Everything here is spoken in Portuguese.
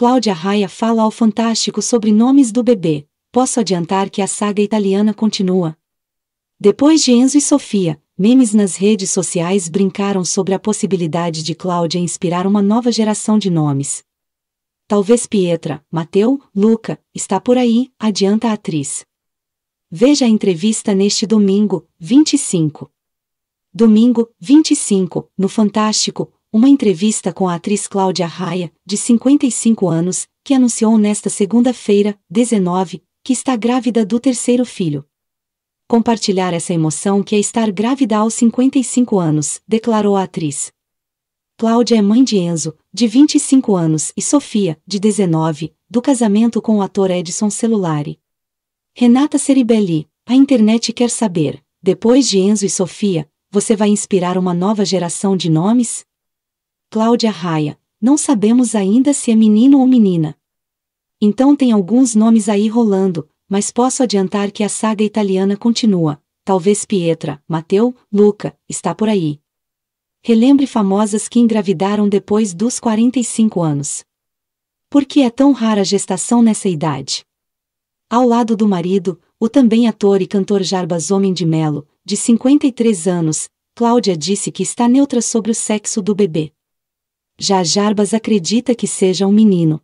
Cláudia Raia fala ao Fantástico sobre nomes do bebê. Posso adiantar que a saga italiana continua. Depois de Enzo e Sofia, memes nas redes sociais brincaram sobre a possibilidade de Cláudia inspirar uma nova geração de nomes. Talvez Pietra, Mateu, Luca, está por aí, adianta a atriz. Veja a entrevista neste domingo, 25. Domingo, 25, no Fantástico, uma entrevista com a atriz Cláudia Raia, de 55 anos, que anunciou nesta segunda-feira, 19, que está grávida do terceiro filho. Compartilhar essa emoção que é estar grávida aos 55 anos, declarou a atriz. Cláudia é mãe de Enzo, de 25 anos, e Sofia, de 19, do casamento com o ator Edson Celulari. Renata Ceribelli, a internet quer saber, depois de Enzo e Sofia, você vai inspirar uma nova geração de nomes? Cláudia Raia, não sabemos ainda se é menino ou menina. Então tem alguns nomes aí rolando, mas posso adiantar que a saga italiana continua. Talvez Pietra, Mateu, Luca, está por aí. Relembre famosas que engravidaram depois dos 45 anos. Por que é tão rara a gestação nessa idade? Ao lado do marido, o também ator e cantor Jarbas Homem de Melo, de 53 anos, Cláudia disse que está neutra sobre o sexo do bebê já Jarbas acredita que seja um menino.